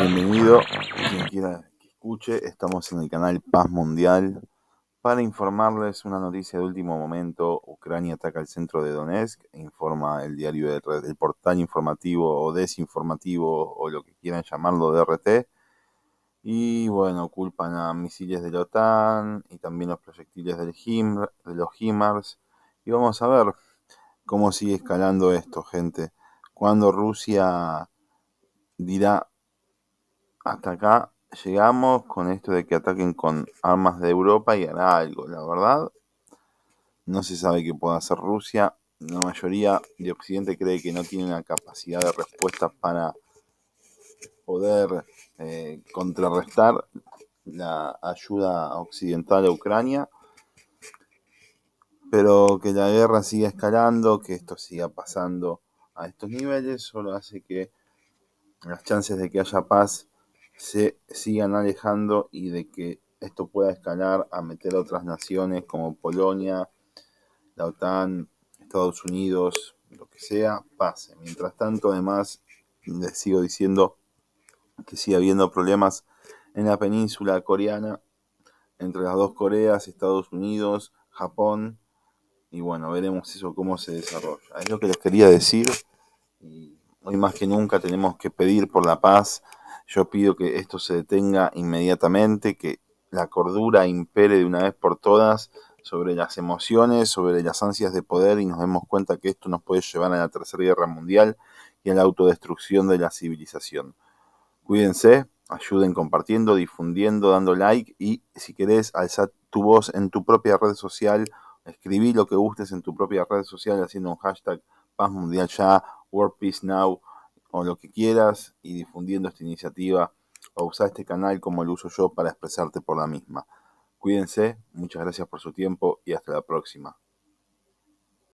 Bienvenido, quien quiera que escuche, estamos en el canal Paz Mundial para informarles una noticia de último momento. Ucrania ataca el centro de Donetsk, informa el diario de el portal informativo o desinformativo o lo que quieran llamarlo DRT Y bueno, culpan a misiles de la OTAN y también los proyectiles del de los HIMARS. Y vamos a ver cómo sigue escalando esto, gente. Cuando Rusia dirá hasta acá llegamos con esto de que ataquen con armas de Europa y hará algo. La verdad, no se sabe qué pueda hacer Rusia. La mayoría de Occidente cree que no tiene la capacidad de respuesta para poder eh, contrarrestar la ayuda occidental a Ucrania, pero que la guerra siga escalando, que esto siga pasando a estos niveles, solo hace que las chances de que haya paz se sigan alejando y de que esto pueda escalar a meter a otras naciones como Polonia, la OTAN, Estados Unidos, lo que sea, pase. Mientras tanto, además, les sigo diciendo que sigue habiendo problemas en la península coreana, entre las dos Coreas, Estados Unidos, Japón, y bueno, veremos eso cómo se desarrolla. Es lo que les quería decir, hoy más que nunca tenemos que pedir por la paz, yo pido que esto se detenga inmediatamente, que la cordura impere de una vez por todas sobre las emociones, sobre las ansias de poder y nos demos cuenta que esto nos puede llevar a la Tercera Guerra Mundial y a la autodestrucción de la civilización. Cuídense, ayuden compartiendo, difundiendo, dando like y si querés alzar tu voz en tu propia red social, escribí lo que gustes en tu propia red social haciendo un hashtag Paz Mundial Ya, World Peace Now o lo que quieras y difundiendo esta iniciativa o usar este canal como lo uso yo para expresarte por la misma. Cuídense, muchas gracias por su tiempo y hasta la próxima.